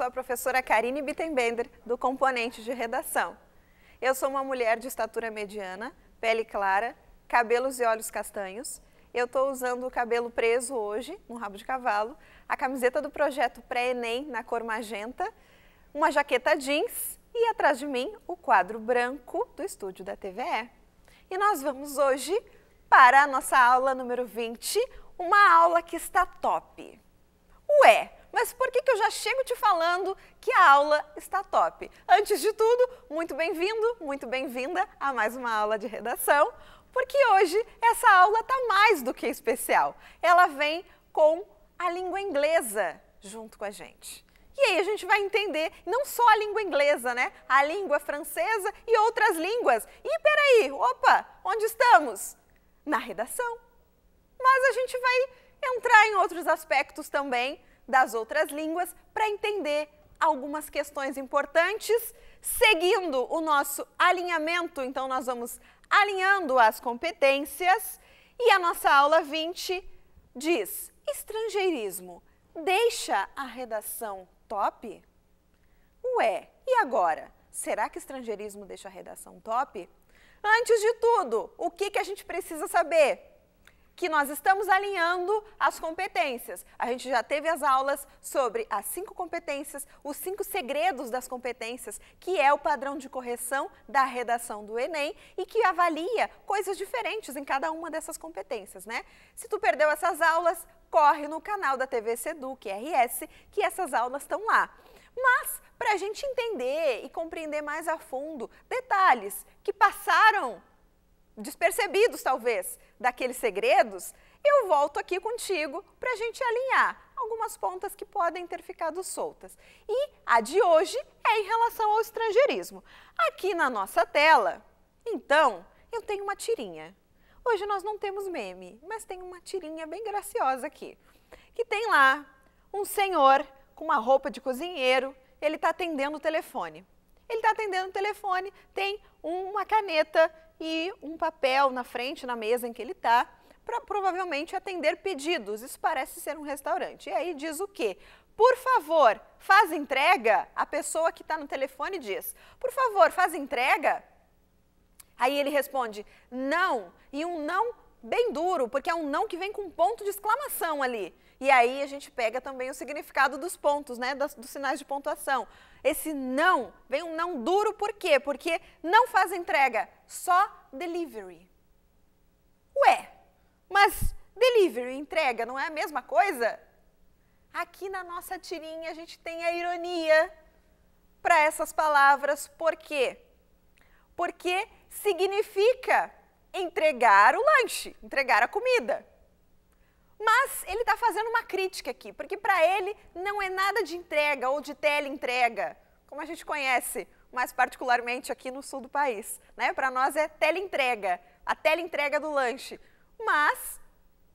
sou a professora Karine Bittenbender, do componente de redação. Eu sou uma mulher de estatura mediana, pele clara, cabelos e olhos castanhos. Eu estou usando o cabelo preso hoje, no rabo de cavalo, a camiseta do projeto Pré-ENEM na cor magenta, uma jaqueta jeans e atrás de mim o quadro branco do estúdio da TVE. E nós vamos hoje para a nossa aula número 20, uma aula que está top. Ué, mas por que, que eu já chego te falando que a aula está top? Antes de tudo, muito bem-vindo, muito bem-vinda a mais uma aula de redação, porque hoje essa aula está mais do que especial. Ela vem com a língua inglesa junto com a gente. E aí a gente vai entender não só a língua inglesa, né? A língua francesa e outras línguas. E peraí, opa, onde estamos? Na redação. Mas a gente vai entrar em outros aspectos também das outras línguas para entender algumas questões importantes. Seguindo o nosso alinhamento, então nós vamos alinhando as competências e a nossa aula 20 diz: estrangeirismo deixa a redação top? Ué, e agora? Será que estrangeirismo deixa a redação top? Antes de tudo, o que, que a gente precisa saber? que nós estamos alinhando as competências. A gente já teve as aulas sobre as cinco competências, os cinco segredos das competências, que é o padrão de correção da redação do Enem e que avalia coisas diferentes em cada uma dessas competências, né? Se tu perdeu essas aulas, corre no canal da TV Seduc é RS, que essas aulas estão lá. Mas, para a gente entender e compreender mais a fundo detalhes que passaram despercebidos talvez daqueles segredos, eu volto aqui contigo para a gente alinhar algumas pontas que podem ter ficado soltas. E a de hoje é em relação ao estrangeirismo. Aqui na nossa tela, então, eu tenho uma tirinha. Hoje nós não temos meme, mas tem uma tirinha bem graciosa aqui, que tem lá um senhor com uma roupa de cozinheiro, ele está atendendo o telefone. Ele está atendendo o telefone, tem uma caneta e um papel na frente, na mesa em que ele está, para provavelmente atender pedidos. Isso parece ser um restaurante. E aí diz o quê? Por favor, faz entrega. A pessoa que está no telefone diz: Por favor, faz entrega. Aí ele responde: Não. E um não bem duro, porque é um não que vem com ponto de exclamação ali. E aí a gente pega também o significado dos pontos, né, dos, dos sinais de pontuação. Esse não vem um não duro, por quê? Porque não faz entrega, só delivery. Ué, mas delivery, entrega, não é a mesma coisa? Aqui na nossa tirinha a gente tem a ironia para essas palavras, por quê? Porque significa entregar o lanche, entregar a comida. Mas ele está fazendo uma crítica aqui, porque para ele não é nada de entrega ou de teleentrega, como a gente conhece, mais particularmente aqui no sul do país. Né? Para nós é teleentrega, a teleentrega do lanche. Mas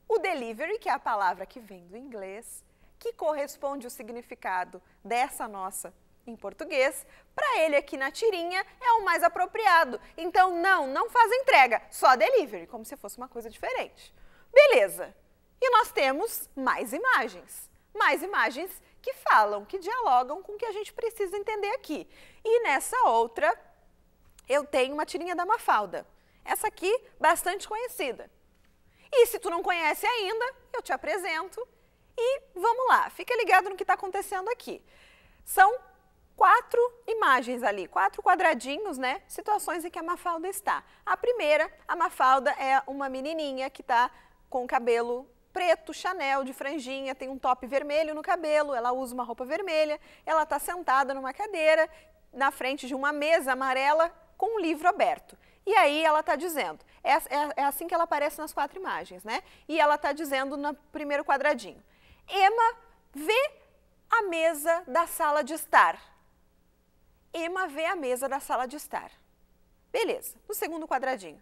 o delivery, que é a palavra que vem do inglês, que corresponde o significado dessa nossa em português, para ele aqui na tirinha é o mais apropriado. Então, não, não faz entrega, só delivery, como se fosse uma coisa diferente. Beleza, e nós temos mais imagens. Mais imagens que falam, que dialogam com o que a gente precisa entender aqui. E nessa outra, eu tenho uma tirinha da Mafalda. Essa aqui, bastante conhecida. E se tu não conhece ainda, eu te apresento. E vamos lá, fica ligado no que está acontecendo aqui. São quatro imagens ali, quatro quadradinhos, né? Situações em que a Mafalda está. A primeira, a Mafalda é uma menininha que está com o cabelo preto, Chanel, de franjinha, tem um top vermelho no cabelo, ela usa uma roupa vermelha, ela está sentada numa cadeira na frente de uma mesa amarela com um livro aberto. E aí ela está dizendo, é, é, é, assim que ela aparece nas quatro imagens, né? E ela está dizendo no primeiro quadradinho, Emma vê a mesa da sala de estar. Emma vê a mesa da sala de estar. Beleza, no segundo quadradinho.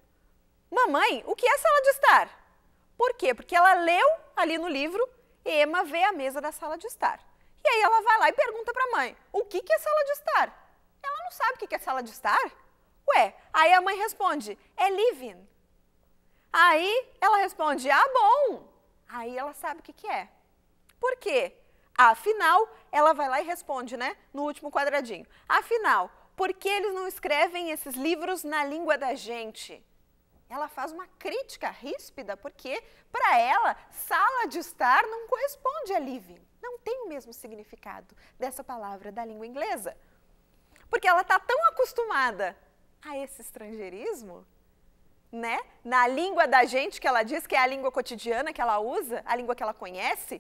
Mamãe, o que é sala de estar? Por quê? Porque ela leu ali no livro, Emma vê a mesa da sala de estar. E aí ela vai lá e pergunta para a mãe, o que, que é sala de estar? Ela não sabe o que, que é sala de estar. Ué, aí a mãe responde, é living. Aí ela responde, ah, bom. Aí ela sabe o que, que é. Por quê? Afinal, ela vai lá e responde, né? No último quadradinho. Afinal, por que eles não escrevem esses livros na língua da gente? ela faz uma crítica ríspida, porque para ela, sala de estar não corresponde a living. Não tem o mesmo significado dessa palavra da língua inglesa. Porque ela está tão acostumada a esse estrangeirismo, né? Na língua da gente, que ela diz que é a língua cotidiana que ela usa, a língua que ela conhece,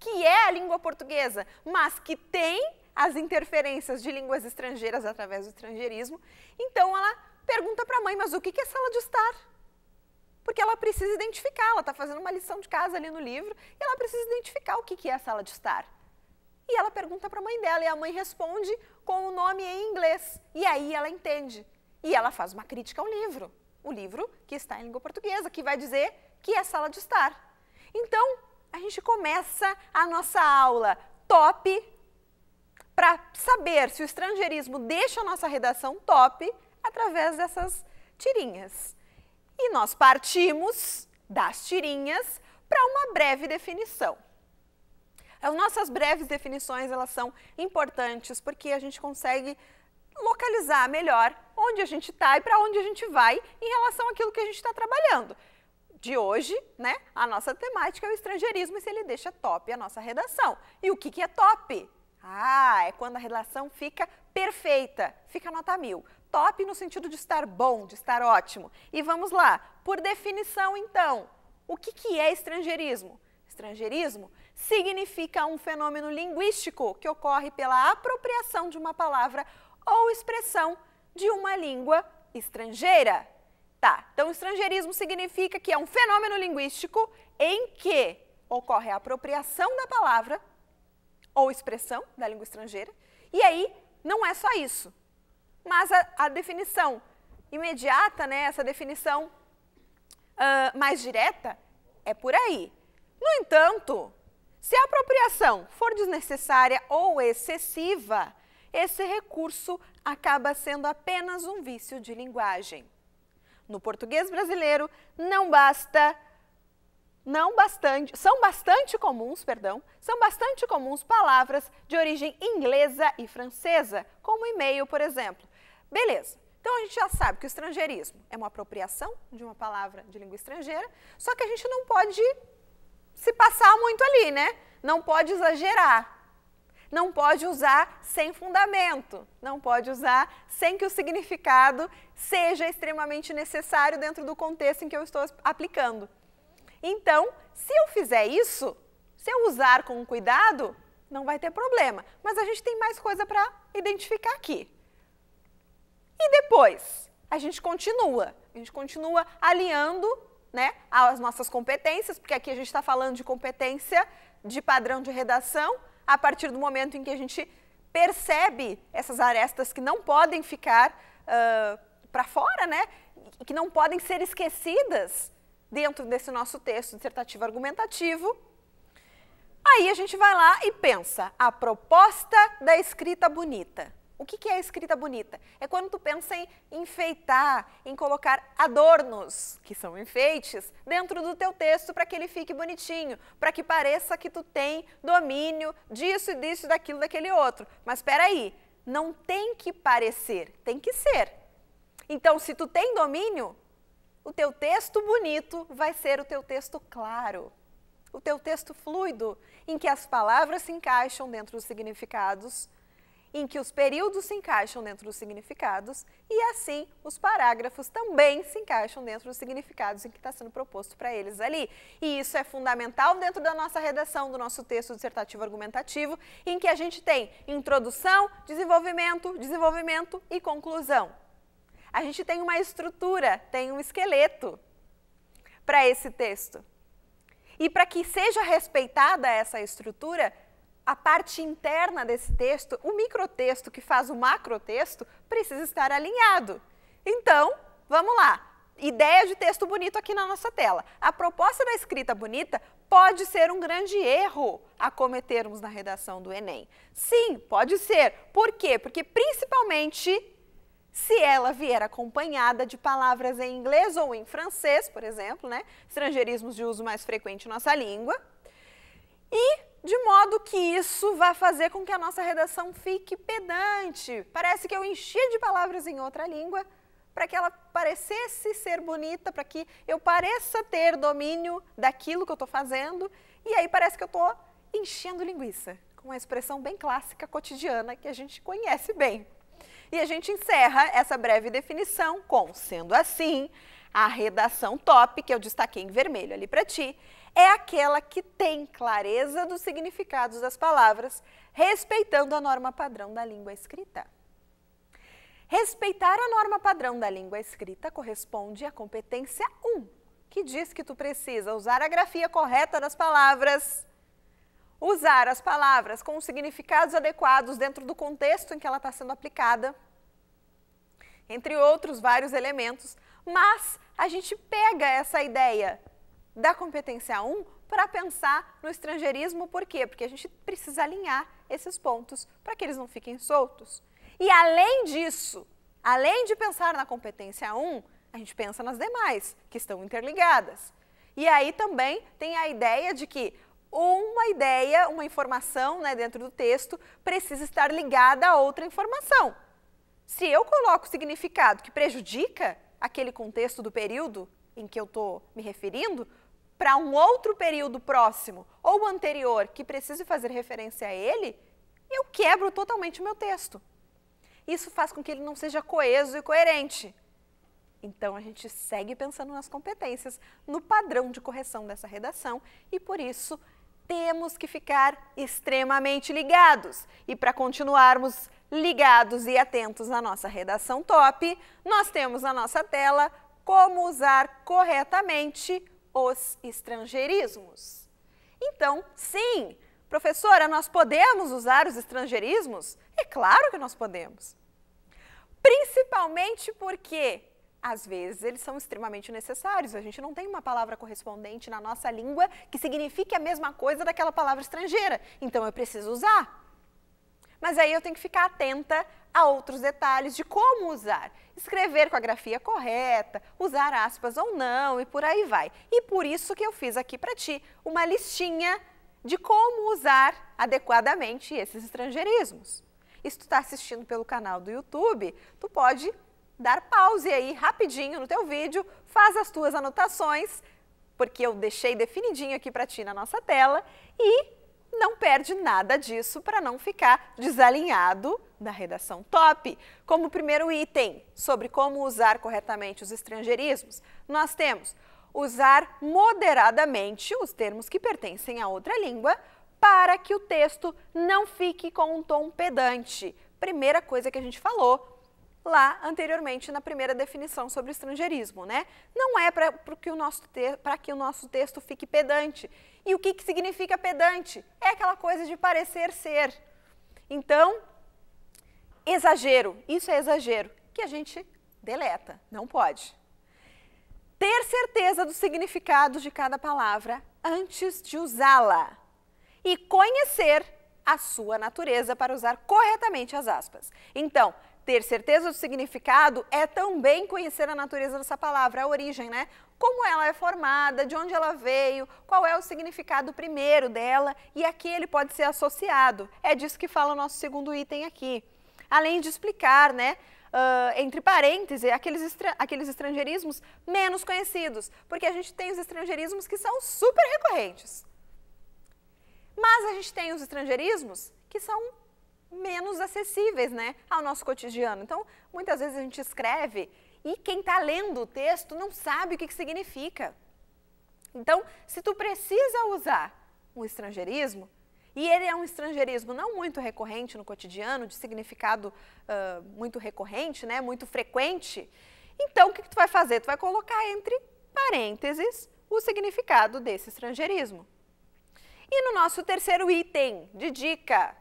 que é a língua portuguesa, mas que tem as interferências de línguas estrangeiras através do estrangeirismo. Então, ela pergunta para a mãe, mas o que é sala de estar? Porque ela precisa identificar, ela está fazendo uma lição de casa ali no livro, e ela precisa identificar o que é a sala de estar. E ela pergunta para a mãe dela, e a mãe responde com o nome em inglês. E aí ela entende. E ela faz uma crítica ao livro, o livro que está em língua portuguesa, que vai dizer que é sala de estar. Então, a gente começa a nossa aula top para saber se o estrangeirismo deixa a nossa redação top através dessas tirinhas. E nós partimos das tirinhas para uma breve definição. As nossas breves definições, elas são importantes porque a gente consegue localizar melhor onde a gente está e para onde a gente vai em relação àquilo que a gente está trabalhando. De hoje, né, a nossa temática é o estrangeirismo e se ele deixa top a nossa redação. E o que, que é top? Ah, é quando a redação fica perfeita, fica nota mil top no sentido de estar bom, de estar ótimo. E vamos lá, por definição então, o que, que é estrangeirismo? Estrangeirismo significa um fenômeno linguístico que ocorre pela apropriação de uma palavra ou expressão de uma língua estrangeira. Tá, então estrangeirismo significa que é um fenômeno linguístico em que ocorre a apropriação da palavra ou expressão da língua estrangeira. E aí, não é só isso mas a, a definição imediata, né, essa definição uh, mais direta, é por aí. No entanto, se a apropriação for desnecessária ou excessiva, esse recurso acaba sendo apenas um vício de linguagem. No português brasileiro, não basta não bastante, são bastante comuns, perdão, são bastante comuns palavras de origem inglesa e francesa, como e-mail, por exemplo. Beleza. Então a gente já sabe que o estrangeirismo é uma apropriação de uma palavra de língua estrangeira, só que a gente não pode se passar muito ali, né? Não pode exagerar. Não pode usar sem fundamento, não pode usar sem que o significado seja extremamente necessário dentro do contexto em que eu estou aplicando. Então, se eu fizer isso, se eu usar com cuidado, não vai ter problema. Mas a gente tem mais coisa para identificar aqui. E depois, a gente continua. A gente continua aliando né, as nossas competências, porque aqui a gente está falando de competência de padrão de redação, a partir do momento em que a gente percebe essas arestas que não podem ficar uh, para fora, né, que não podem ser esquecidas dentro desse nosso texto dissertativo argumentativo. Aí a gente vai lá e pensa a proposta da escrita bonita. O que, é escrita bonita? É quando tu pensa em enfeitar, em colocar adornos, que são enfeites, dentro do teu texto para que ele fique bonitinho, para que pareça que tu tem domínio disso e disso, daquilo, daquele outro. Mas espera aí, não tem que parecer, tem que ser. Então, se tu tem domínio, o teu texto bonito vai ser o teu texto claro, o teu texto fluido, em que as palavras se encaixam dentro dos significados em que os períodos se encaixam dentro dos significados e, assim, os parágrafos também se encaixam dentro dos significados em que está sendo proposto para eles ali. E isso é fundamental dentro da nossa redação, do nosso texto dissertativo argumentativo, em que a gente tem introdução, desenvolvimento, desenvolvimento e conclusão. A gente tem uma estrutura, tem um esqueleto para esse texto. E para que seja respeitada essa estrutura, a parte interna desse texto, o microtexto que faz o macrotexto, precisa estar alinhado. Então, vamos lá. Ideia de texto bonito aqui na nossa tela. A proposta da escrita bonita pode ser um grande erro a cometermos na redação do Enem. Sim, pode ser. Por quê? Porque principalmente se ela vier acompanhada de palavras em inglês ou em francês, por exemplo, né? Estrangeirismos de uso mais frequente em nossa língua. E de modo que isso vai fazer com que a nossa redação fique pedante. Parece que eu enchi de palavras em outra língua para que ela parecesse ser bonita, para que eu pareça ter domínio daquilo que eu estou fazendo. E aí parece que eu estou enchendo linguiça, com uma expressão bem clássica, cotidiana, que a gente conhece bem. E a gente encerra essa breve definição com, sendo assim, a redação top, que eu destaquei em vermelho ali para ti, é aquela que tem clareza dos significados das palavras, respeitando a norma padrão da língua escrita. Respeitar a norma padrão da língua escrita corresponde à competência 1, que diz que tu precisa usar a grafia correta das palavras, usar as palavras com significados adequados dentro do contexto em que ela está sendo aplicada, entre outros vários elementos, mas a gente pega essa ideia da competência 1 para pensar no estrangeirismo, por quê? Porque a gente precisa alinhar esses pontos para que eles não fiquem soltos. E além disso, além de pensar na competência 1, a gente pensa nas demais, que estão interligadas. E aí também tem a ideia de que uma ideia, uma informação né, dentro do texto precisa estar ligada a outra informação. Se eu coloco significado que prejudica aquele contexto do período em que eu estou me referindo, para um outro período próximo ou anterior que precise fazer referência a ele, eu quebro totalmente o meu texto. Isso faz com que ele não seja coeso e coerente. Então a gente segue pensando nas competências, no padrão de correção dessa redação e por isso temos que ficar extremamente ligados. E para continuarmos ligados e atentos à nossa redação top, nós temos na nossa tela como usar corretamente os estrangeirismos. Então, sim, professora, nós podemos usar os estrangeirismos? É claro que nós podemos. Principalmente porque, às vezes, eles são extremamente necessários. A gente não tem uma palavra correspondente na nossa língua que signifique a mesma coisa daquela palavra estrangeira. Então, eu preciso usar. Mas aí eu tenho que ficar atenta a outros detalhes de como usar, escrever com a grafia correta, usar aspas ou não e por aí vai. E por isso que eu fiz aqui para ti uma listinha de como usar adequadamente esses estrangeirismos. E se tu está assistindo pelo canal do YouTube, tu pode dar pause aí rapidinho no teu vídeo, faz as tuas anotações, porque eu deixei definidinho aqui para ti na nossa tela e não perde nada disso para não ficar desalinhado da redação top. Como primeiro item sobre como usar corretamente os estrangeirismos, nós temos usar moderadamente os termos que pertencem a outra língua para que o texto não fique com um tom pedante. Primeira coisa que a gente falou lá anteriormente na primeira definição sobre estrangeirismo, né? Não é para que, o nosso que o nosso texto fique pedante. E o que, que significa pedante? É aquela coisa de parecer ser. Então, exagero, isso é exagero, que a gente deleta, não pode. Ter certeza do significado de cada palavra antes de usá-la. E conhecer a sua natureza para usar corretamente as aspas. Então, ter certeza do significado é também conhecer a natureza dessa palavra, a origem, né? Como ela é formada, de onde ela veio, qual é o significado primeiro dela e a que ele pode ser associado. É disso que fala o nosso segundo item aqui além de explicar, né, Uh, entre parênteses, aqueles, estra aqueles estrangeirismos menos conhecidos, porque a gente tem os estrangeirismos que são super recorrentes. Mas a gente tem os estrangeirismos que são menos acessíveis né, ao nosso cotidiano. Então, muitas vezes a gente escreve e quem está lendo o texto não sabe o que, que significa. Então, se tu precisa usar um estrangeirismo, e ele é um estrangeirismo não muito recorrente no cotidiano, de significado uh, muito recorrente, né, muito frequente. Então, o que, que tu vai fazer? Tu vai colocar entre parênteses o significado desse estrangeirismo. E no nosso terceiro item de dica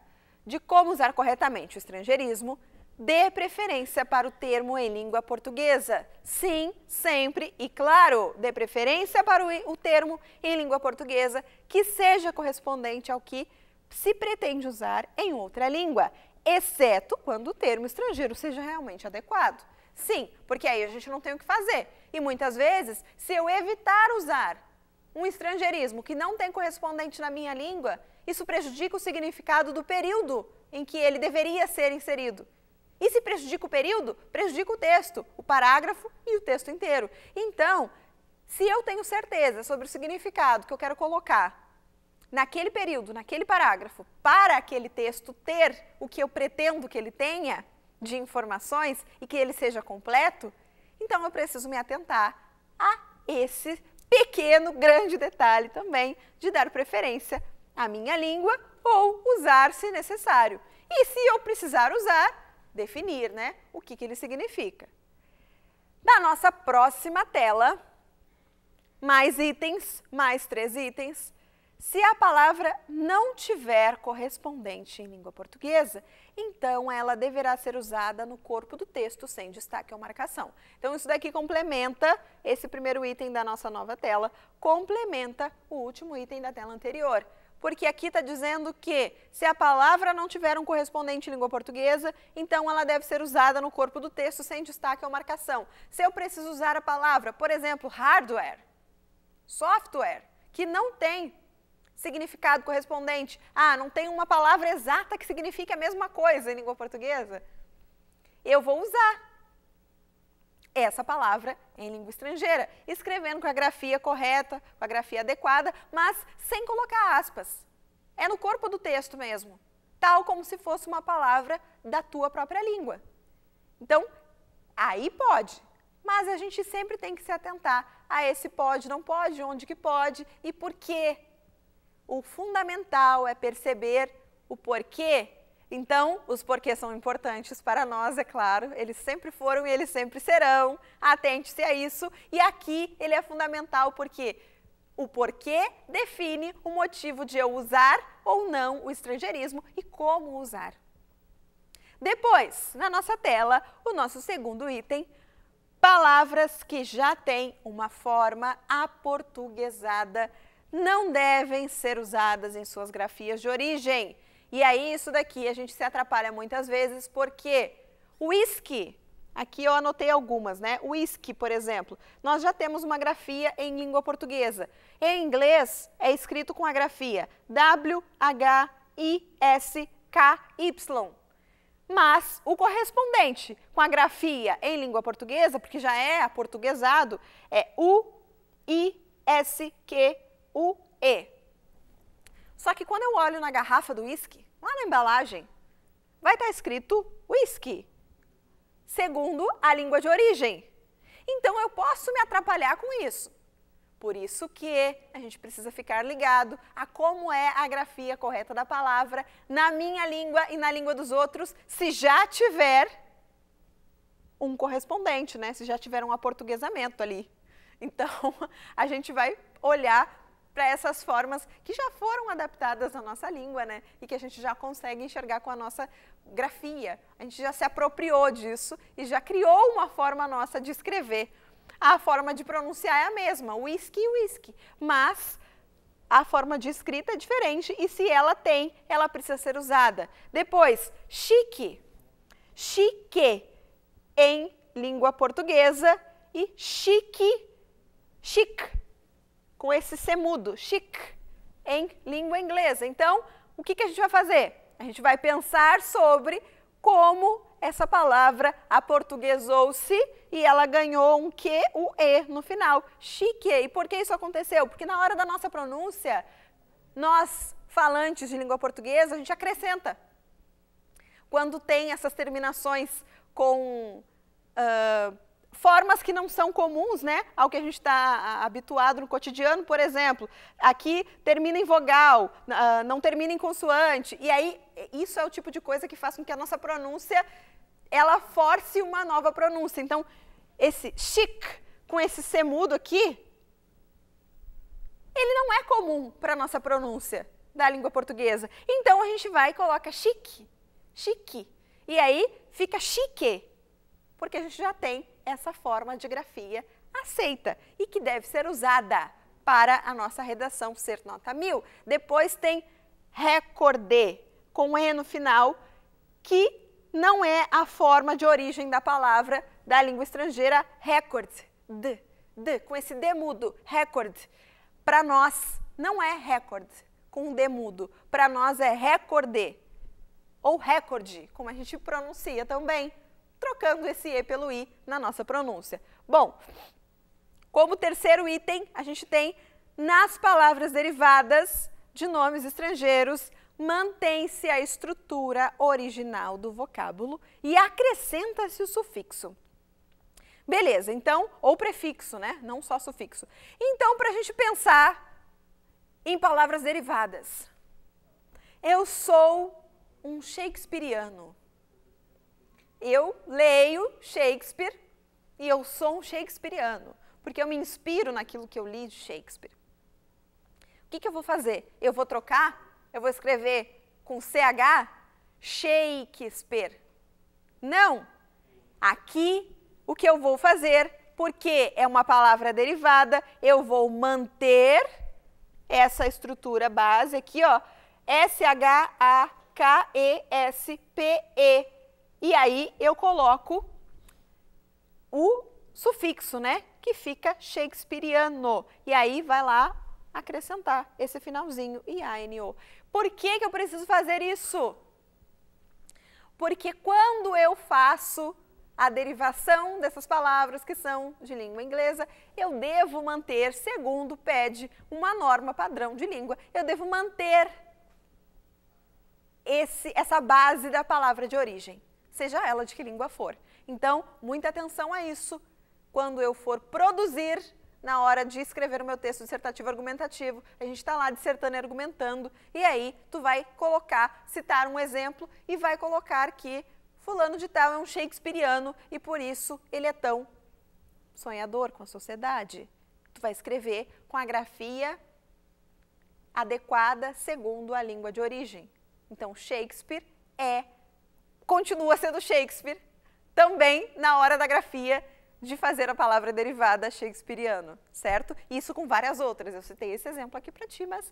de como usar corretamente o estrangeirismo, dê preferência para o termo em língua portuguesa. Sim, sempre e claro, dê preferência para o, termo em língua portuguesa que seja correspondente ao que se pretende usar em outra língua, exceto quando o termo estrangeiro seja realmente adequado. Sim, porque aí a gente não tem o que fazer. E muitas vezes, se eu evitar usar um estrangeirismo que não tem correspondente na minha língua, isso prejudica o significado do período em que ele deveria ser inserido. E se prejudica o período, prejudica o texto, o parágrafo e o texto inteiro. Então, se eu tenho certeza sobre o significado que eu quero colocar naquele período, naquele parágrafo, para aquele texto ter o que eu pretendo que ele tenha de informações e que ele seja completo, então eu preciso me atentar a esse pequeno, grande detalhe também de dar preferência à minha língua ou usar se necessário. E se eu precisar usar, definir né, o que, que ele significa. Na nossa próxima tela, mais itens, mais três itens, se a palavra não tiver correspondente em língua portuguesa, então ela deverá ser usada no corpo do texto sem destaque ou marcação. Então isso daqui complementa esse primeiro item da nossa nova tela, complementa o último item da tela anterior. Porque aqui está dizendo que se a palavra não tiver um correspondente em língua portuguesa, então ela deve ser usada no corpo do texto sem destaque ou marcação. Se eu preciso usar a palavra, por exemplo, hardware, software, que não tem significado correspondente. Ah, não tem uma palavra exata que signifique a mesma coisa em língua portuguesa? Eu vou usar essa palavra em língua estrangeira, escrevendo com a grafia correta, com a grafia adequada, mas sem colocar aspas. É no corpo do texto mesmo, tal como se fosse uma palavra da tua própria língua. Então, aí pode, mas a gente sempre tem que se atentar a esse pode, não pode, onde que pode e por quê o fundamental é perceber o porquê. Então, os porquês são importantes para nós, é claro, eles sempre foram e eles sempre serão. Atente-se a isso. E aqui ele é fundamental porque o porquê define o motivo de eu usar ou não o estrangeirismo e como usar. Depois, na nossa tela, o nosso segundo item, palavras que já têm uma forma aportuguesada não devem ser usadas em suas grafias de origem. E aí, é isso daqui a gente se atrapalha muitas vezes porque whisky, aqui eu anotei algumas, né? Whisky, por exemplo, nós já temos uma grafia em língua portuguesa. Em inglês é escrito com a grafia W-H-I-S-K-Y. Mas o correspondente com a grafia em língua portuguesa, porque já é aportuguesado, é u i s q y o E. Só que quando eu olho na garrafa do uísque, lá na embalagem, vai estar tá escrito uísque, segundo a língua de origem. Então eu posso me atrapalhar com isso. Por isso que a gente precisa ficar ligado a como é a grafia correta da palavra na minha língua e na língua dos outros, se já tiver um correspondente, né? Se já tiver um aportuguesamento ali. Então, a gente vai olhar para essas formas que já foram adaptadas à nossa língua, né? E que a gente já consegue enxergar com a nossa grafia. A gente já se apropriou disso e já criou uma forma nossa de escrever. A forma de pronunciar é a mesma, whisky e whisky, mas a forma de escrita é diferente e se ela tem, ela precisa ser usada. Depois, chique, chique em língua portuguesa e chique, chique com esse semudo, chic, em língua inglesa. Então, o que, que a gente vai fazer? A gente vai pensar sobre como essa palavra aportuguesou-se e ela ganhou um que, o e no final. Chique. E por que isso aconteceu? Porque na hora da nossa pronúncia, nós, falantes de língua portuguesa, a gente acrescenta. Quando tem essas terminações com uh, formas que não são comuns, né, ao que a gente está habituado no cotidiano, por exemplo, aqui termina em vogal, ah, não termina em consoante, e aí isso é o tipo de coisa que faz com que a nossa pronúncia ela force uma nova pronúncia. Então, esse chic com esse semudo aqui, ele não é comum para nossa pronúncia da língua portuguesa. Então a gente vai e coloca chique, chique. E aí fica chique, porque a gente já tem essa forma de grafia aceita e que deve ser usada para a nossa redação ser nota mil. Depois tem recorde, com E no final, que não é a forma de origem da palavra da língua estrangeira record, d, d, com esse d mudo, record. Para nós não é record com d mudo, para nós é recorde ou recorde, como a gente pronuncia também trocando esse E pelo I na nossa pronúncia. Bom, como terceiro item, a gente tem nas palavras derivadas de nomes estrangeiros, mantém-se a estrutura original do vocábulo e acrescenta-se o sufixo. Beleza, então, ou prefixo, né? Não só sufixo. Então, para a gente pensar em palavras derivadas. Eu sou um shakespeariano eu leio Shakespeare e eu sou um shakespeariano, porque eu me inspiro naquilo que eu li de Shakespeare. O que, que eu vou fazer? Eu vou trocar? Eu vou escrever com CH? Shakespeare. Não! Aqui, o que eu vou fazer, porque é uma palavra derivada, eu vou manter essa estrutura base aqui, ó. S-H-A-K-E-S-P-E. E aí eu coloco o sufixo, né? Que fica shakespeariano. E aí vai lá acrescentar esse finalzinho, i I-A-N-O. Por que, que eu preciso fazer isso? Porque quando eu faço a derivação dessas palavras que são de língua inglesa, eu devo manter, segundo pede uma norma padrão de língua, eu devo manter esse, essa base da palavra de origem seja ela de que língua for. Então, muita atenção a isso quando eu for produzir na hora de escrever o meu texto dissertativo argumentativo. A gente está lá dissertando e argumentando, e aí tu vai colocar, citar um exemplo e vai colocar que fulano de tal é um shakespeariano e por isso ele é tão sonhador com a sociedade. Tu vai escrever com a grafia adequada segundo a língua de origem. Então, Shakespeare é continua sendo Shakespeare, também na hora da grafia de fazer a palavra derivada shakespeariano, certo? Isso com várias outras. Eu citei esse exemplo aqui para ti, mas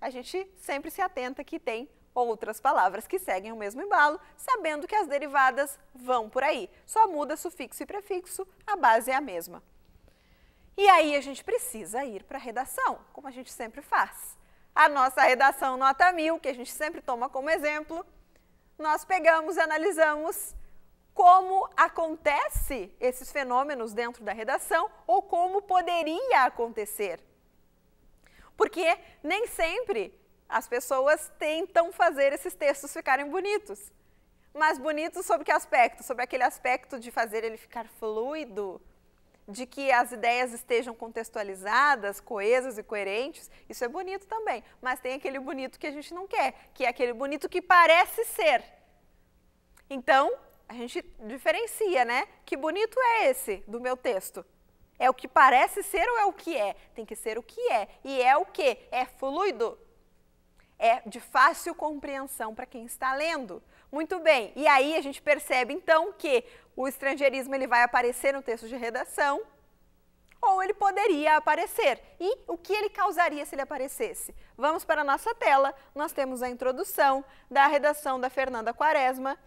a gente sempre se atenta que tem outras palavras que seguem o mesmo embalo, sabendo que as derivadas vão por aí. Só muda sufixo e prefixo, a base é a mesma. E aí a gente precisa ir para a redação, como a gente sempre faz. A nossa redação nota mil, que a gente sempre toma como exemplo, nós pegamos, e analisamos como acontece esses fenômenos dentro da redação ou como poderia acontecer. Porque nem sempre as pessoas tentam fazer esses textos ficarem bonitos. Mas bonitos sobre que aspecto? Sobre aquele aspecto de fazer ele ficar fluido, de que as ideias estejam contextualizadas, coesas e coerentes, isso é bonito também. Mas tem aquele bonito que a gente não quer, que é aquele bonito que parece ser. Então, a gente diferencia, né? Que bonito é esse do meu texto? É o que parece ser ou é o que é? Tem que ser o que é. E é o que? É fluido. É de fácil compreensão para quem está lendo. Muito bem. E aí a gente percebe então que o estrangeirismo ele vai aparecer no texto de redação ou ele poderia aparecer. E o que ele causaria se ele aparecesse? Vamos para a nossa tela. Nós temos a introdução da redação da Fernanda Quaresma.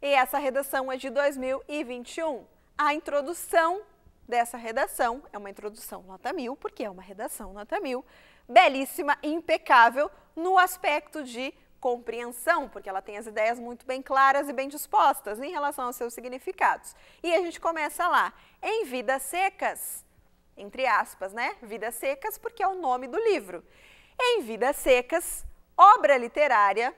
E essa redação é de 2021. A introdução dessa redação é uma introdução nota mil, porque é uma redação nota mil, belíssima, impecável no aspecto de compreensão, porque ela tem as ideias muito bem claras e bem dispostas em relação aos seus significados. E a gente começa lá, em Vidas Secas, entre aspas, né? Vidas Secas, porque é o nome do livro. Em Vidas Secas, obra literária,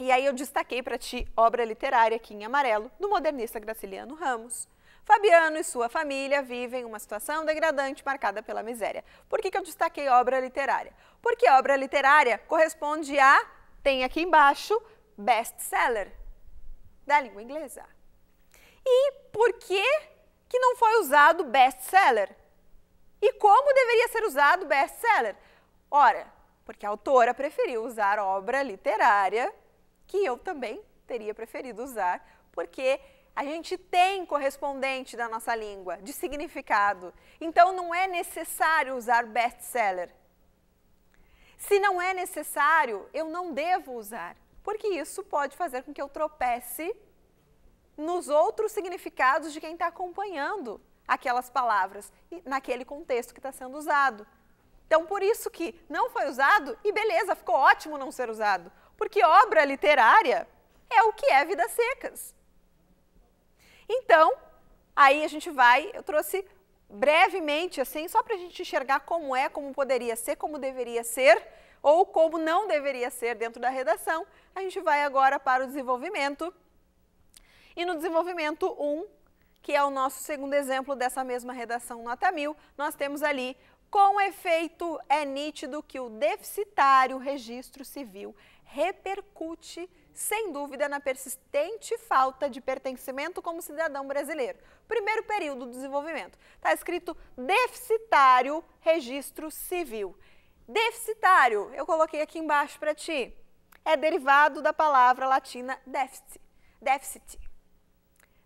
e aí eu destaquei para ti obra literária aqui em amarelo, do modernista Graciliano Ramos. Fabiano e sua família vivem uma situação degradante marcada pela miséria. Por que, que eu destaquei obra literária? Porque obra literária corresponde a tem aqui embaixo best-seller da língua inglesa. E por que, que não foi usado best-seller? E como deveria ser usado best-seller? Ora, porque a autora preferiu usar obra literária, que eu também teria preferido usar, porque a gente tem correspondente da nossa língua, de significado. Então não é necessário usar best-seller. Se não é necessário, eu não devo usar, porque isso pode fazer com que eu tropece nos outros significados de quem está acompanhando aquelas palavras naquele contexto que está sendo usado. Então, por isso que não foi usado e beleza, ficou ótimo não ser usado, porque obra literária é o que é Vidas Secas. Então, aí a gente vai, eu trouxe brevemente, assim, só para a gente enxergar como é, como poderia ser, como deveria ser ou como não deveria ser dentro da redação, a gente vai agora para o desenvolvimento. E no desenvolvimento 1, que é o nosso segundo exemplo dessa mesma redação nota 1000, nós temos ali com efeito é nítido que o deficitário registro civil repercute sem dúvida, na persistente falta de pertencimento como cidadão brasileiro. Primeiro período do desenvolvimento. Está escrito deficitário registro civil. Deficitário, eu coloquei aqui embaixo para ti, é derivado da palavra latina deficit. Deficit.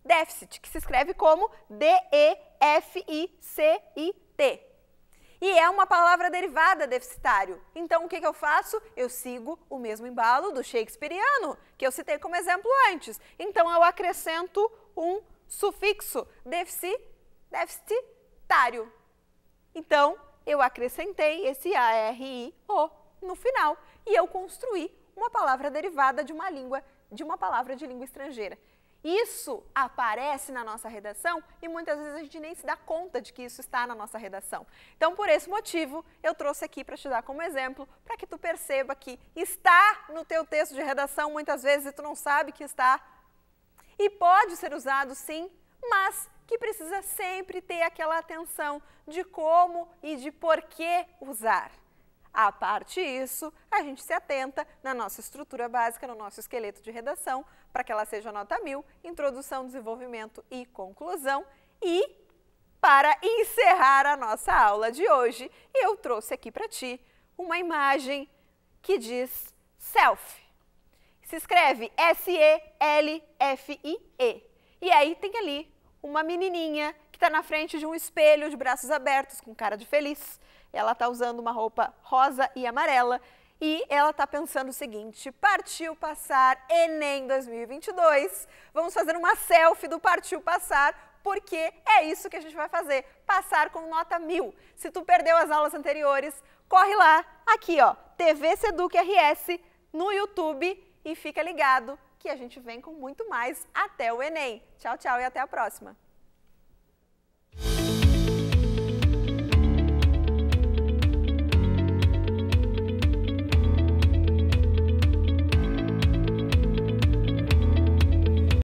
Deficit, que se escreve como D-E-F-I-C-I-T. E é uma palavra derivada deficitário. Então o que, que eu faço? Eu sigo o mesmo embalo do shakespeariano, que eu citei como exemplo antes. Então eu acrescento um sufixo defici, deficitário. Então eu acrescentei esse a r i o no final e eu construí uma palavra derivada de uma língua, de uma palavra de língua estrangeira. Isso aparece na nossa redação e muitas vezes a gente nem se dá conta de que isso está na nossa redação. Então, por esse motivo, eu trouxe aqui para te dar como exemplo, para que tu perceba que está no teu texto de redação muitas vezes e tu não sabe que está. E pode ser usado sim, mas que precisa sempre ter aquela atenção de como e de por que usar. A parte isso, a gente se atenta na nossa estrutura básica, no nosso esqueleto de redação, para que ela seja nota mil, introdução, desenvolvimento e conclusão. E para encerrar a nossa aula de hoje, eu trouxe aqui para ti uma imagem que diz selfie. Se escreve S-E-L-F-I-E. E aí tem ali uma menininha que está na frente de um espelho de braços abertos, com cara de feliz. Ela está usando uma roupa rosa e amarela e ela está pensando o seguinte: partiu passar Enem 2022. Vamos fazer uma selfie do partiu passar porque é isso que a gente vai fazer, passar com nota mil. Se tu perdeu as aulas anteriores, corre lá, aqui ó, TV Seduc RS, no YouTube e fica ligado que a gente vem com muito mais até o Enem. Tchau, tchau e até a próxima!